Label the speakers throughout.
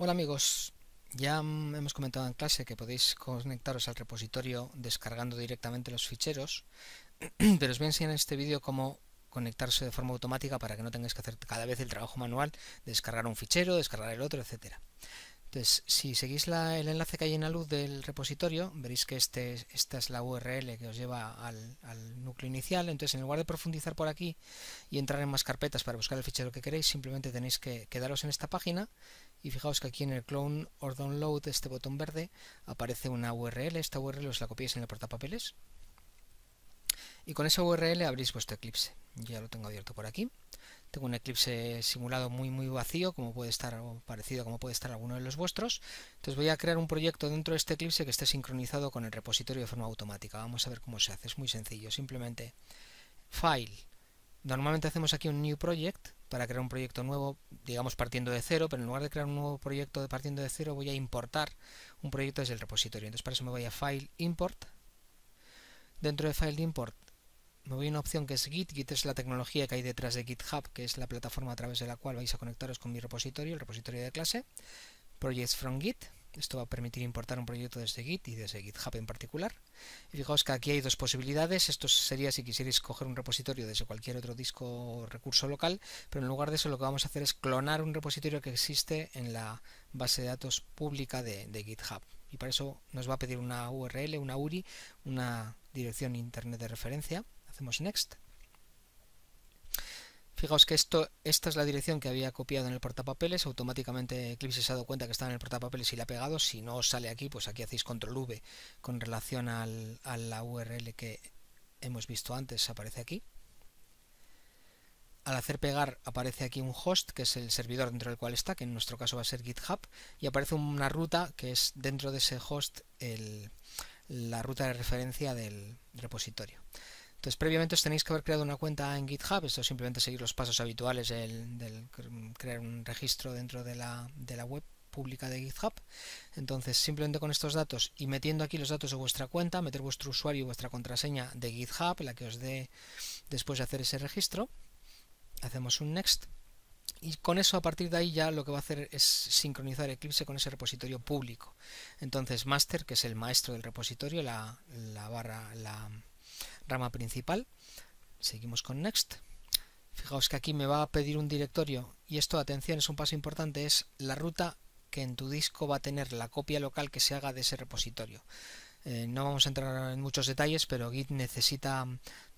Speaker 1: Hola amigos, ya hemos comentado en clase que podéis conectaros al repositorio descargando directamente los ficheros, pero os voy a enseñar en este vídeo cómo conectarse de forma automática para que no tengáis que hacer cada vez el trabajo manual, de descargar un fichero, descargar el otro, etcétera. Entonces, si seguís el enlace que hay en la luz del repositorio, veréis que este, esta es la URL que os lleva al, núcleo inicial. Entonces, en lugar de profundizar por aquí y entrar en más carpetas para buscar el fichero que queréis, simplemente tenéis que quedaros en esta página y fijaos que aquí en el clone or download, este botón verde, aparece una URL. Esta URL os la copiáis en el portapapeles y con esa URL abrís vuestro Eclipse. ya lo tengo abierto por aquí. Tengo un eclipse simulado muy muy vacío, como puede estar parecido como puede estar alguno de los vuestros. Entonces voy a crear un proyecto dentro de este eclipse que esté sincronizado con el repositorio de forma automática. Vamos a ver cómo se hace, es muy sencillo. Simplemente File. Normalmente hacemos aquí un New Project para crear un proyecto nuevo, digamos partiendo de cero, pero en lugar de crear un nuevo proyecto de partiendo de cero voy a importar un proyecto desde el repositorio. Entonces para eso me voy a File Import. Dentro de File Import me voy a una opción que es Git. Git es la tecnología que hay detrás de GitHub, que es la plataforma a través de la cual vais a conectaros con mi repositorio, el repositorio de clase. Projects from Git. Esto va a permitir importar un proyecto desde Git y desde GitHub en particular. Y fijaos que aquí hay dos posibilidades. Esto sería si quisierais coger un repositorio desde cualquier otro disco o recurso local, pero en lugar de eso lo que vamos a hacer es clonar un repositorio que existe en la base de datos pública de, de GitHub. Y para eso nos va a pedir una URL, una URI, una dirección internet de referencia. Hacemos next. Fijaos que esto, esta es la dirección que había copiado en el portapapeles, automáticamente Eclipse se ha dado cuenta que está en el portapapeles y la ha pegado, si no sale aquí, pues aquí hacéis control V con relación al, a la URL que hemos visto antes, aparece aquí. Al hacer pegar aparece aquí un host, que es el servidor dentro del cual está, que en nuestro caso va a ser GitHub, y aparece una ruta que es dentro de ese host la ruta de referencia del repositorio. Entonces, previamente os tenéis que haber creado una cuenta en GitHub. Esto es simplemente seguir los pasos habituales de crear un registro dentro de la, web pública de GitHub. Entonces, simplemente con estos datos y metiendo aquí los datos de vuestra cuenta, meter vuestro usuario y vuestra contraseña de GitHub, la que os dé después de hacer ese registro, hacemos un next. Y con eso, a partir de ahí, ya lo que va a hacer es sincronizar Eclipse con ese repositorio público. Entonces, master, que es el maestro del repositorio, la, la barra, la, rama principal. Seguimos con Next. Fijaos que aquí me va a pedir un directorio y esto, atención, es un paso importante, es la ruta que en tu disco va a tener la copia local que se haga de ese repositorio. Eh, no vamos a entrar en muchos detalles, pero Git necesita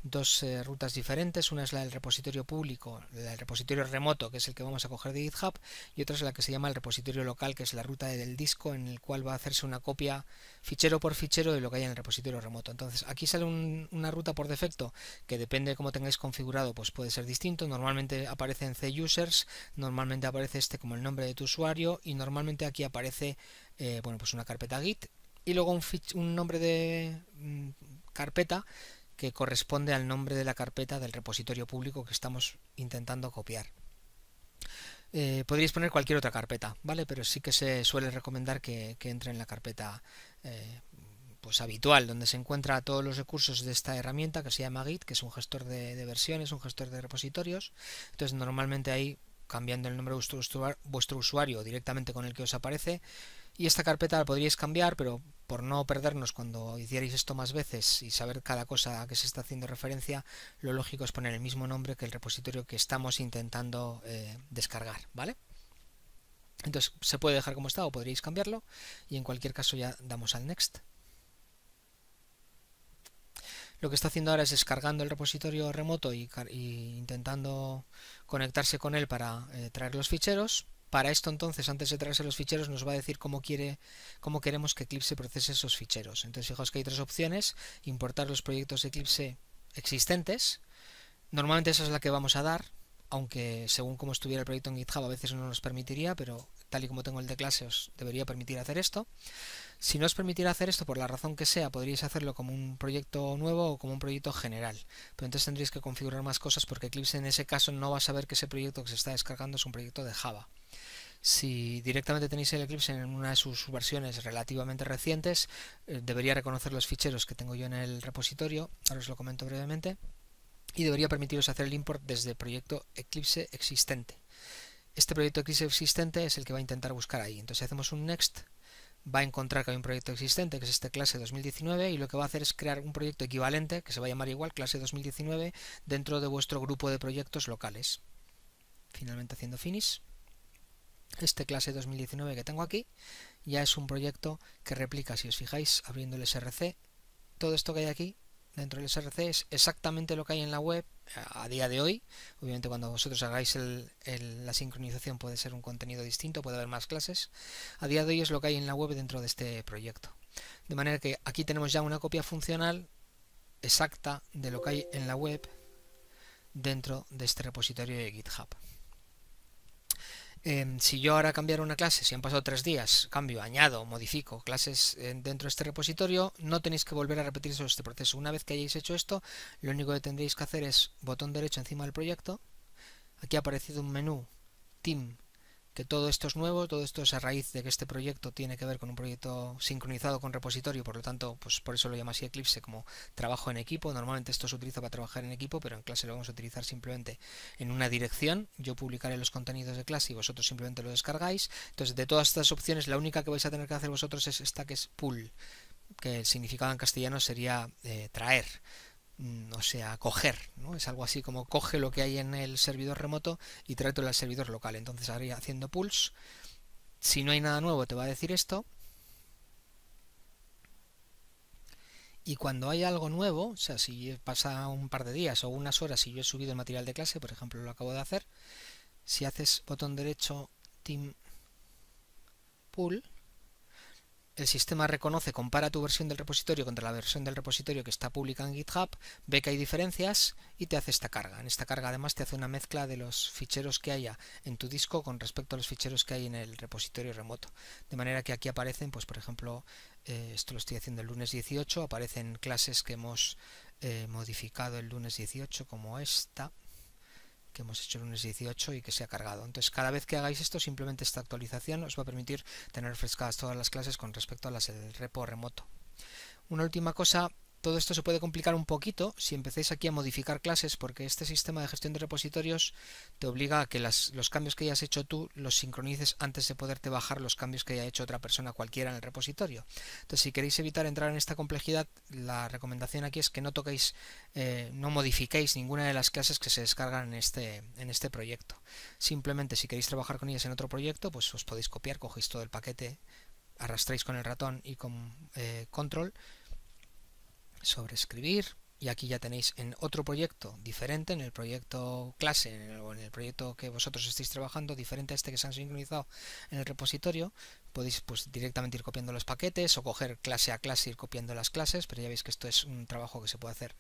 Speaker 1: dos eh, rutas diferentes. Una es la del repositorio público, el repositorio remoto, que es el que vamos a coger de GitHub, y otra es la que se llama el repositorio local, que es la ruta del disco en el cual va a hacerse una copia fichero por fichero de lo que hay en el repositorio remoto. Entonces, aquí sale una ruta por defecto que depende de cómo tengáis configurado, pues puede ser distinto. Normalmente aparece en C-Users, normalmente aparece este como el nombre de tu usuario y normalmente aquí aparece eh, bueno, pues una carpeta Git y luego un, nombre de mm, carpeta que corresponde al nombre de la carpeta del repositorio público que estamos intentando copiar. Eh, podríais poner cualquier otra carpeta, ¿vale? Pero sí que se suele recomendar que, entre en la carpeta eh, pues habitual, donde se encuentra todos los recursos de esta herramienta que se llama Git, que es un gestor de, versiones, un gestor de repositorios. Entonces normalmente ahí, cambiando el nombre de vuestro usuario directamente con el que os aparece, y esta carpeta la podríais cambiar, pero por no perdernos cuando hicierais esto más veces y saber cada cosa a que se está haciendo referencia, lo lógico es poner el mismo nombre que el repositorio que estamos intentando eh, descargar, ¿vale? Entonces se puede dejar como está o podríais cambiarlo y en cualquier caso ya damos al next. Lo que está haciendo ahora es descargando el repositorio remoto e intentando conectarse con él para eh, traer los ficheros. Para esto entonces, antes de traerse los ficheros, nos va a decir cómo, quiere, cómo queremos que Eclipse procese esos ficheros. Entonces fijaos que hay tres opciones, importar los proyectos de Eclipse existentes, normalmente esa es la que vamos a dar, aunque según como estuviera el proyecto en GitHub a veces no nos permitiría, pero tal y como tengo el de clase os debería permitir hacer esto. Si no os permitiera hacer esto por la razón que sea, podríais hacerlo como un proyecto nuevo o como un proyecto general, pero entonces tendréis que configurar más cosas porque Eclipse en ese caso no va a saber que ese proyecto que se está descargando es un proyecto de Java. Si directamente tenéis el Eclipse en una de sus versiones relativamente recientes, eh, debería reconocer los ficheros que tengo yo en el repositorio, ahora os lo comento brevemente y debería permitiros hacer el import desde el proyecto Eclipse existente. Este proyecto Eclipse existente es el que va a intentar buscar ahí. Entonces si hacemos un next, va a encontrar que hay un proyecto existente, que es este clase 2019, y lo que va a hacer es crear un proyecto equivalente, que se va a llamar igual clase 2019, dentro de vuestro grupo de proyectos locales. Finalmente haciendo finish. Este clase 2019 que tengo aquí ya es un proyecto que replica, si os fijáis, abriendo el SRC, todo esto que hay aquí dentro del SRC es exactamente lo que hay en la web a día de hoy. Obviamente cuando vosotros hagáis la sincronización puede ser un contenido distinto, puede haber más clases. A día de hoy es lo que hay en la web dentro de este proyecto. De manera que aquí tenemos ya una copia funcional exacta de lo que hay en la web dentro de este repositorio de GitHub. Em, si yo ahora cambiara una clase, si han pasado tres días, cambio, añado, modifico clases eh, dentro de este repositorio, no tenéis que volver a repetir este proceso. Una vez que hayáis hecho esto, lo único que tendréis que hacer es botón derecho encima del proyecto. Aquí ha aparecido un menú Team todo esto es nuevo, todo esto es a raíz de que este proyecto tiene que ver con un proyecto sincronizado con repositorio, por lo tanto, pues por eso lo llama así Eclipse como trabajo en equipo. Normalmente esto se utiliza para trabajar en equipo, pero en clase lo vamos a utilizar simplemente en una dirección. Yo publicaré los contenidos de clase y vosotros simplemente lo descargáis. Entonces, de todas estas opciones, la única que vais a tener que hacer vosotros es esta que es pull, que el significado en castellano sería eh, traer o sea, coger, ¿no? Es algo así como coge lo que hay en el servidor remoto y tráetelo al servidor local. Entonces haría haciendo pulse, si no hay nada nuevo te va a decir esto. Y cuando hay algo nuevo, o sea, si pasa un par de días o unas horas y yo he subido el material de clase, por ejemplo, lo acabo de hacer, si haces botón derecho Team PULL, el sistema reconoce, compara tu versión del repositorio contra la versión del repositorio que está pública en GitHub, ve que hay diferencias y te hace esta carga. En esta carga además te hace una mezcla de los ficheros que haya en tu disco con respecto a los ficheros que hay en el repositorio remoto. De manera que aquí aparecen, pues por ejemplo, eh, esto lo estoy haciendo el lunes 18, aparecen clases que hemos eh, modificado el lunes 18 como esta que hemos hecho el lunes 18 y que se ha cargado. Entonces, cada vez que hagáis esto, simplemente esta actualización os va a permitir tener refrescadas todas las clases con respecto a las del repo remoto. Una última cosa todo esto se puede complicar un poquito si empecéis aquí a modificar clases porque este sistema de gestión de repositorios te obliga a que los cambios que hayas hecho tú los sincronices antes de poderte bajar los cambios que haya hecho otra persona cualquiera en el repositorio. Entonces si queréis evitar entrar en esta complejidad la recomendación aquí es que no toquéis, eh, no modifiquéis ninguna de las clases que se descargan en este, en este proyecto. Simplemente si queréis trabajar con ellas en otro proyecto pues os podéis copiar, cogéis todo el paquete, arrastráis con el ratón y con eh, control sobre escribir y aquí ya tenéis en otro proyecto diferente, en el proyecto clase en el, proyecto que vosotros estéis trabajando, diferente a este que se han sincronizado en el repositorio, podéis pues directamente ir copiando los paquetes o coger clase a clase ir copiando las clases, pero ya veis que esto es un trabajo que se puede hacer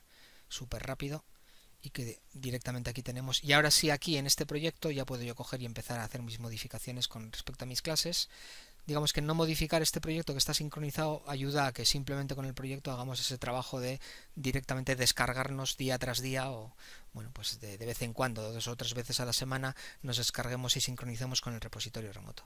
Speaker 1: súper rápido y que directamente aquí tenemos. Y ahora sí, aquí en este proyecto ya puedo yo coger y empezar a hacer mis modificaciones con respecto a mis clases digamos que no modificar este proyecto que está sincronizado ayuda a que simplemente con el proyecto hagamos ese trabajo de directamente descargarnos día tras día o bueno pues de, vez en cuando dos o tres veces a la semana nos descarguemos y sincronicemos con el repositorio remoto.